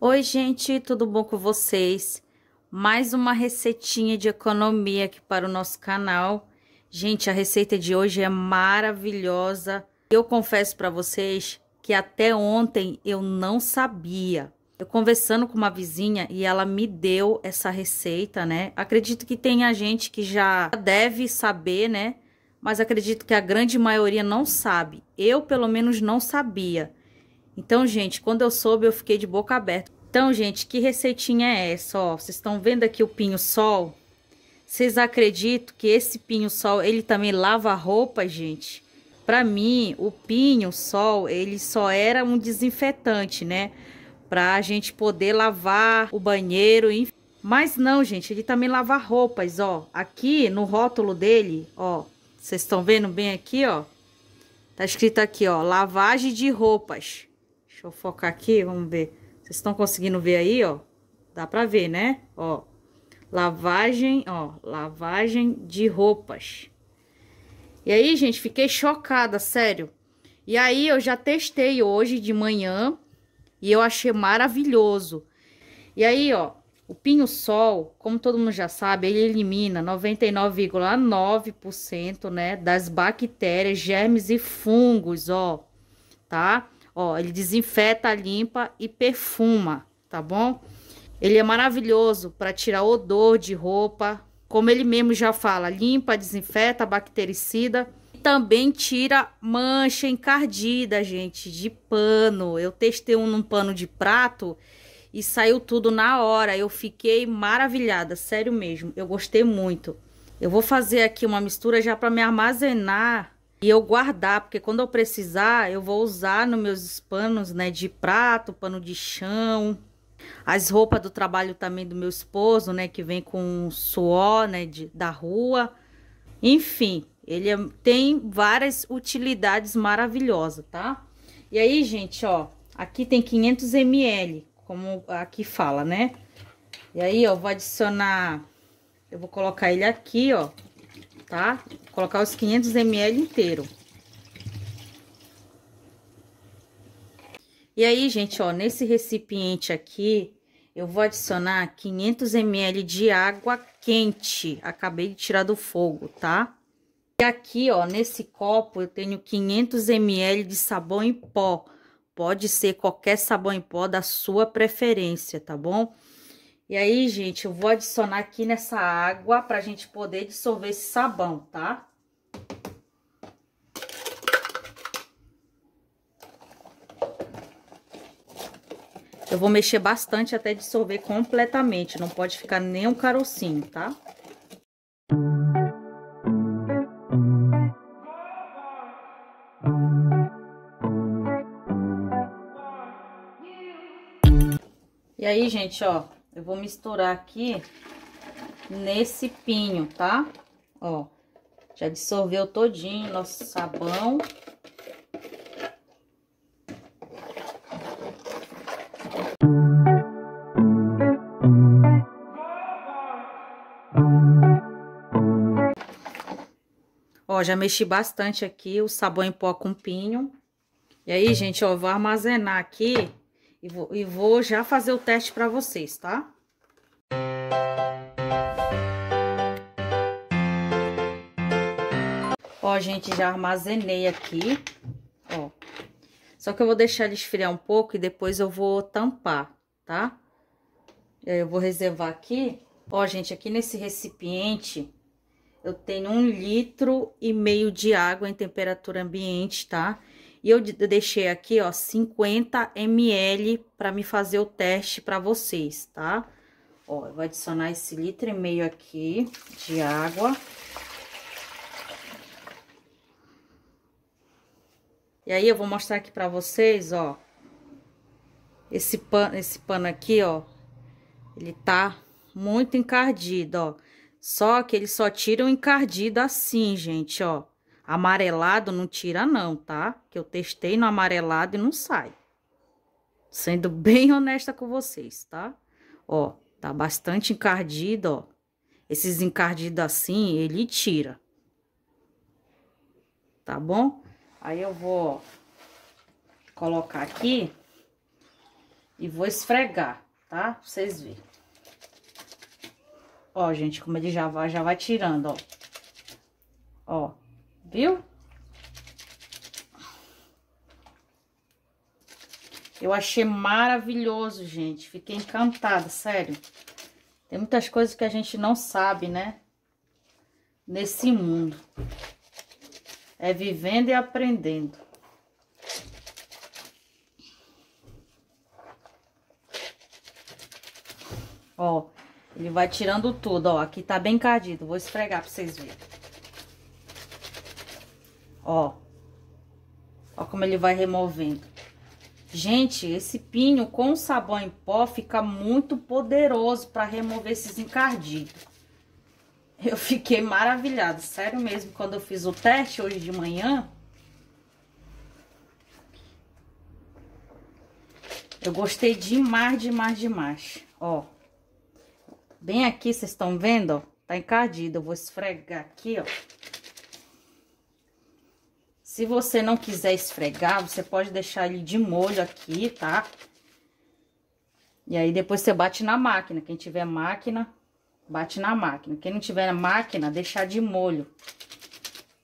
Oi, gente, tudo bom com vocês? Mais uma receitinha de economia aqui para o nosso canal. Gente, a receita de hoje é maravilhosa. Eu confesso para vocês que até ontem eu não sabia. Eu conversando com uma vizinha e ela me deu essa receita, né? Acredito que tenha gente que já deve saber, né? Mas acredito que a grande maioria não sabe. Eu, pelo menos, não sabia. Então, gente, quando eu soube, eu fiquei de boca aberta. Então, gente, que receitinha é essa? Ó, vocês estão vendo aqui o pinho-sol? Vocês acreditam que esse pinho-sol, ele também lava roupa, gente? Para mim, o pinho-sol, ele só era um desinfetante, né? Para a gente poder lavar o banheiro, enfim. Mas não, gente, ele também lava roupas, ó. Aqui no rótulo dele, ó, vocês estão vendo bem aqui, ó? Tá escrito aqui, ó, lavagem de roupas. Deixa eu focar aqui, vamos ver. Vocês estão conseguindo ver aí, ó? Dá pra ver, né? Ó, lavagem, ó, lavagem de roupas. E aí, gente, fiquei chocada, sério. E aí, eu já testei hoje de manhã e eu achei maravilhoso. E aí, ó, o pinho-sol, como todo mundo já sabe, ele elimina 99,9%, né, das bactérias, germes e fungos, ó, tá? Ó, ele desinfeta, limpa e perfuma, tá bom? Ele é maravilhoso para tirar odor de roupa, como ele mesmo já fala, limpa, desinfeta, bactericida. E também tira mancha encardida, gente, de pano. Eu testei um num pano de prato e saiu tudo na hora. Eu fiquei maravilhada, sério mesmo. Eu gostei muito. Eu vou fazer aqui uma mistura já para me armazenar e eu guardar, porque quando eu precisar, eu vou usar nos meus panos, né, de prato, pano de chão, as roupas do trabalho também do meu esposo, né, que vem com suor, né, de, da rua. Enfim, ele é, tem várias utilidades maravilhosas, tá? E aí, gente, ó, aqui tem 500 ml, como aqui fala, né? E aí, ó, vou adicionar, eu vou colocar ele aqui, ó, tá? colocar os 500 ml inteiro. E aí, gente, ó, nesse recipiente aqui, eu vou adicionar 500 ml de água quente. Acabei de tirar do fogo, tá? E aqui, ó, nesse copo, eu tenho 500 ml de sabão em pó. Pode ser qualquer sabão em pó da sua preferência, tá bom? E aí, gente, eu vou adicionar aqui nessa água pra gente poder dissolver esse sabão, tá? Eu vou mexer bastante até dissolver completamente, não pode ficar nem um carocinho, tá? E aí, gente, ó, eu vou misturar aqui nesse pinho, tá? Ó, já dissolveu todinho nosso sabão. Ó, já mexi bastante aqui o sabão em pó com pinho. E aí, gente, ó, eu vou armazenar aqui e vou, e vou já fazer o teste para vocês, tá? Ó, gente, já armazenei aqui, ó. Só que eu vou deixar ele esfriar um pouco e depois eu vou tampar, tá? Eu vou reservar aqui. Ó, gente, aqui nesse recipiente eu tenho um litro e meio de água em temperatura ambiente, tá? E eu deixei aqui, ó, 50 ml para me fazer o teste para vocês, tá? Ó, eu vou adicionar esse litro e meio aqui de água. E aí, eu vou mostrar aqui para vocês, ó. Esse pano, esse pano aqui, ó, ele tá muito encardido, ó. Só que ele só tira o encardido assim, gente, ó. Amarelado não tira não, tá? Que eu testei no amarelado e não sai. Sendo bem honesta com vocês, tá? Ó, tá bastante encardido, ó. Esses encardidos assim, ele tira. Tá bom? Aí eu vou colocar aqui e vou esfregar, tá? Pra vocês verem. Ó, gente, como ele já vai, já vai tirando, ó. Ó. Viu? Eu achei maravilhoso, gente. Fiquei encantada, sério. Tem muitas coisas que a gente não sabe, né? Nesse mundo. É vivendo e aprendendo. Ó, ele vai tirando tudo, ó. Aqui tá bem cardido. Vou esfregar pra vocês verem. Ó. Ó como ele vai removendo. Gente, esse pinho com sabão em pó fica muito poderoso para remover esses encardidos. Eu fiquei maravilhada, sério mesmo, quando eu fiz o teste hoje de manhã. Eu gostei demais, demais, demais. Ó, bem aqui, vocês estão vendo, ó? Tá encardido. Eu vou esfregar aqui, ó. Se você não quiser esfregar, você pode deixar ele de molho aqui, tá? E aí, depois você bate na máquina. Quem tiver máquina, bate na máquina. Quem não tiver máquina, deixar de molho,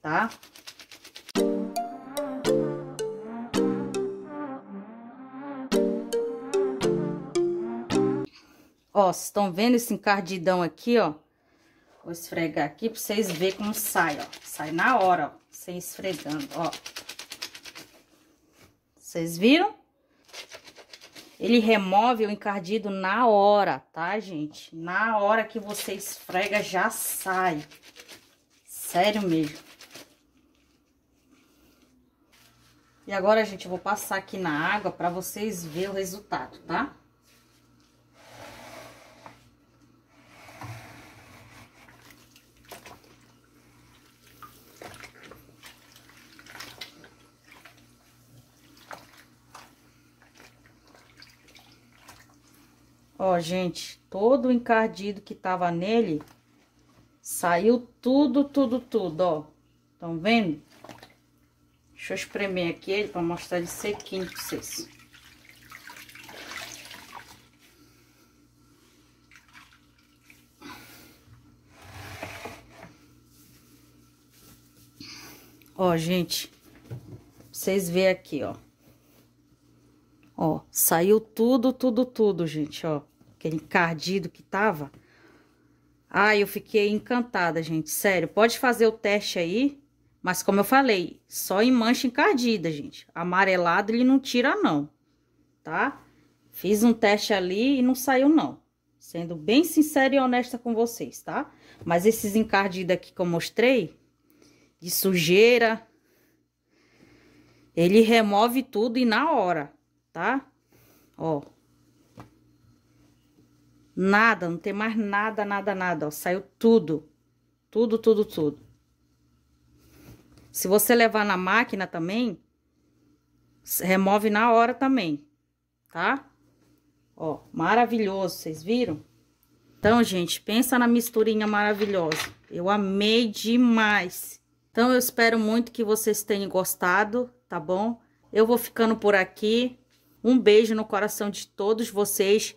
tá? Ó, vocês estão vendo esse encardidão aqui, ó? Vou esfregar aqui pra vocês verem como sai, ó. Sai na hora, ó. Sem esfregando, ó. Vocês viram? Ele remove o encardido na hora, tá, gente? Na hora que você esfrega, já sai. Sério mesmo. E agora, gente, eu vou passar aqui na água pra vocês verem o resultado, tá? Tá? Ó, gente, todo o encardido que tava nele, saiu tudo, tudo, tudo, ó. Estão vendo? Deixa eu espremer aqui ele para mostrar de sequinho para vocês. Ó, gente, vocês verem aqui, ó. Ó, saiu tudo, tudo, tudo, gente, ó aquele encardido que tava. Ai, eu fiquei encantada, gente, sério. Pode fazer o teste aí, mas como eu falei, só em mancha encardida, gente. Amarelado ele não tira não, tá? Fiz um teste ali e não saiu não. Sendo bem sincera e honesta com vocês, tá? Mas esses encardidos aqui que eu mostrei, de sujeira, ele remove tudo e na hora, tá? Ó, Nada, não tem mais nada, nada, nada, ó. Saiu tudo. Tudo, tudo, tudo. Se você levar na máquina também, remove na hora também, tá? Ó, maravilhoso, vocês viram? Então, gente, pensa na misturinha maravilhosa. Eu amei demais. Então, eu espero muito que vocês tenham gostado, tá bom? Eu vou ficando por aqui. Um beijo no coração de todos vocês.